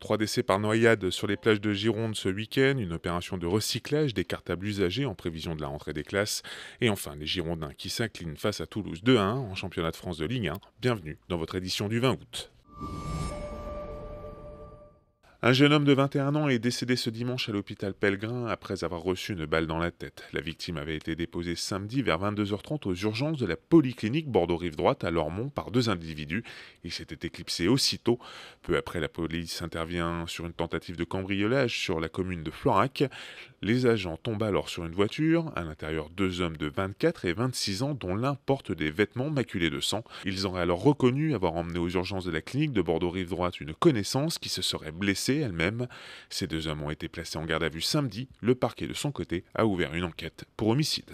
Trois décès par noyade sur les plages de Gironde ce week-end, une opération de recyclage des cartables usagés en prévision de la rentrée des classes, et enfin les Girondins qui s'inclinent face à Toulouse 2-1 en championnat de France de Ligue 1. Bienvenue dans votre édition du 20 août. Un jeune homme de 21 ans est décédé ce dimanche à l'hôpital Pellegrin après avoir reçu une balle dans la tête. La victime avait été déposée samedi vers 22h30 aux urgences de la polyclinique Bordeaux-Rive Droite à Lormont par deux individus. Il s'était éclipsé aussitôt. Peu après, la police intervient sur une tentative de cambriolage sur la commune de Florac. Les agents tombent alors sur une voiture. À l'intérieur, deux hommes de 24 et 26 ans, dont l'un porte des vêtements maculés de sang. Ils auraient alors reconnu avoir emmené aux urgences de la clinique de Bordeaux-Rive Droite une connaissance qui se serait blessée elle-même. Ces deux hommes ont été placés en garde à vue samedi. Le parquet, de son côté, a ouvert une enquête pour homicide.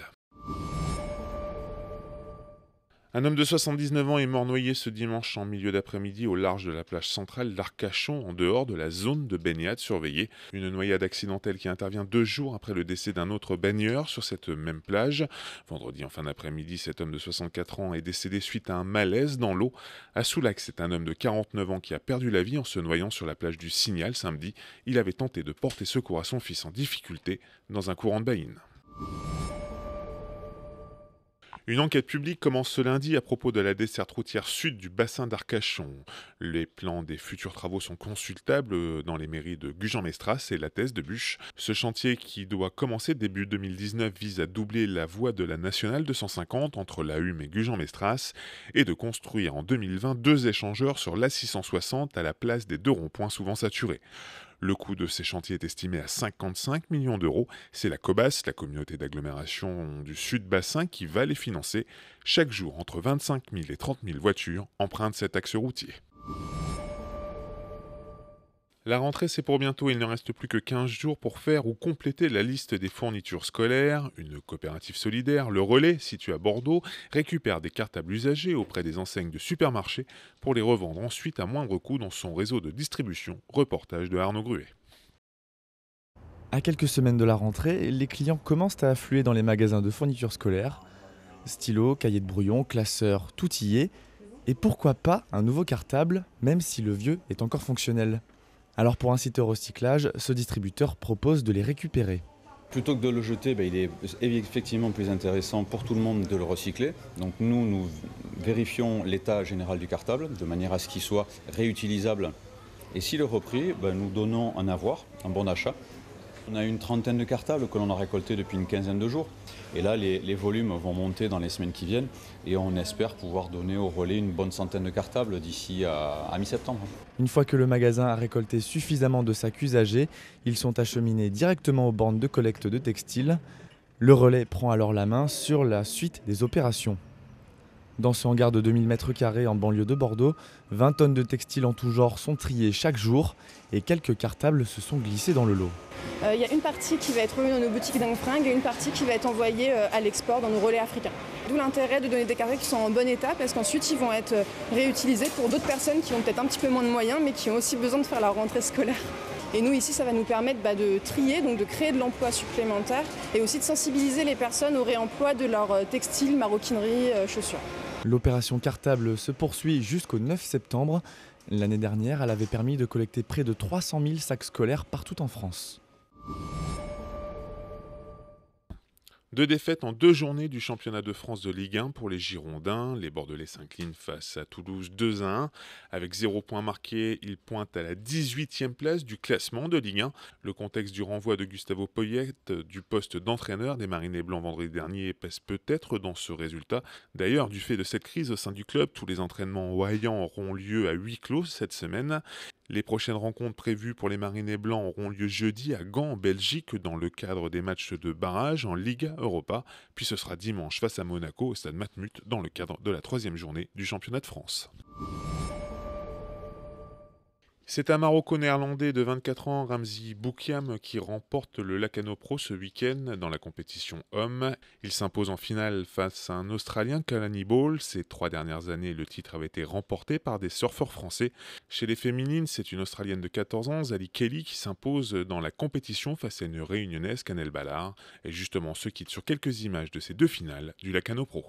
Un homme de 79 ans est mort noyé ce dimanche en milieu d'après-midi au large de la plage centrale d'Arcachon, en dehors de la zone de baignade surveillée. Une noyade accidentelle qui intervient deux jours après le décès d'un autre baigneur sur cette même plage. Vendredi en fin d'après-midi, cet homme de 64 ans est décédé suite à un malaise dans l'eau. À Soulac, c'est un homme de 49 ans qui a perdu la vie en se noyant sur la plage du Signal samedi. Il avait tenté de porter secours à son fils en difficulté dans un courant de baïne. Une enquête publique commence ce lundi à propos de la desserte routière sud du bassin d'Arcachon. Les plans des futurs travaux sont consultables dans les mairies de Gujan-Mestras et la Thèse de Bûche. Ce chantier qui doit commencer début 2019 vise à doubler la voie de la nationale 250 entre la Hume et Gujan-Mestras et de construire en 2020 deux échangeurs sur la 660 à la place des deux ronds-points souvent saturés. Le coût de ces chantiers est estimé à 55 millions d'euros. C'est la COBAS, la communauté d'agglomération du Sud-Bassin, qui va les financer. Chaque jour, entre 25 000 et 30 000 voitures empruntent cet axe routier. La rentrée, c'est pour bientôt. Il ne reste plus que 15 jours pour faire ou compléter la liste des fournitures scolaires. Une coopérative solidaire, le Relais, situé à Bordeaux, récupère des cartables usagés auprès des enseignes de supermarchés pour les revendre ensuite à moindre coût dans son réseau de distribution. Reportage de Arnaud Gruet. À quelques semaines de la rentrée, les clients commencent à affluer dans les magasins de fournitures scolaires. Stylos, cahiers de brouillon, classeurs, tout y est. Et pourquoi pas un nouveau cartable, même si le vieux est encore fonctionnel alors pour inciter au recyclage, ce distributeur propose de les récupérer. Plutôt que de le jeter, ben, il est effectivement plus intéressant pour tout le monde de le recycler. Donc nous, nous vérifions l'état général du cartable de manière à ce qu'il soit réutilisable. Et s'il est repris, ben, nous donnons un avoir, un bon achat. On a une trentaine de cartables que l'on a récoltés depuis une quinzaine de jours. Et là, les, volumes vont monter dans les semaines qui viennent et on espère pouvoir donner au relais une bonne centaine de cartables d'ici à, mi-septembre. Une fois que le magasin a récolté suffisamment de sacs usagés, ils sont acheminés directement aux bandes de collecte de textiles. Le relais prend alors la main sur la suite des opérations. Dans ce hangar de 2000 mètres carrés en banlieue de Bordeaux, 20 tonnes de textiles en tout genre sont triées chaque jour et quelques cartables se sont glissés dans le lot. Euh, il y a une partie qui va être remise dans nos boutiques fringue et une partie qui va être envoyée euh, à l'export dans nos relais africains. D'où l'intérêt de donner des cartables qui sont en bon état parce qu'ensuite ils vont être euh, réutilisés pour d'autres personnes qui ont peut-être un petit peu moins de moyens mais qui ont aussi besoin de faire leur rentrée scolaire. Et nous, ici, ça va nous permettre bah, de trier, donc de créer de l'emploi supplémentaire et aussi de sensibiliser les personnes au réemploi de leurs textiles, maroquinerie, chaussures. L'opération cartable se poursuit jusqu'au 9 septembre. L'année dernière, elle avait permis de collecter près de 300 000 sacs scolaires partout en France. Deux défaites en deux journées du championnat de France de Ligue 1 pour les Girondins. Les Bordelais s'inclinent face à Toulouse 2 1. Avec zéro point marqué, ils pointent à la 18e place du classement de Ligue 1. Le contexte du renvoi de Gustavo Poyet du poste d'entraîneur des Marinés Blancs vendredi dernier pèse peut-être dans ce résultat. D'ailleurs, du fait de cette crise au sein du club, tous les entraînements au auront lieu à huis clos cette semaine. Les prochaines rencontres prévues pour les Marinés Blancs auront lieu jeudi à Gand, en Belgique, dans le cadre des matchs de barrage en Liga Europa, puis ce sera dimanche face à Monaco au stade Matmut, dans le cadre de la troisième journée du championnat de France. C'est un Marocco néerlandais de 24 ans, Ramzi Boukiam, qui remporte le Lacano Pro ce week-end dans la compétition homme. Il s'impose en finale face à un Australien, Kalani Ball. Ces trois dernières années, le titre avait été remporté par des surfeurs français. Chez les féminines, c'est une Australienne de 14 ans, Zali Kelly, qui s'impose dans la compétition face à une réunionnaise, Canel Ballard. Et justement, se quitte sur quelques images de ces deux finales du Lacano Pro.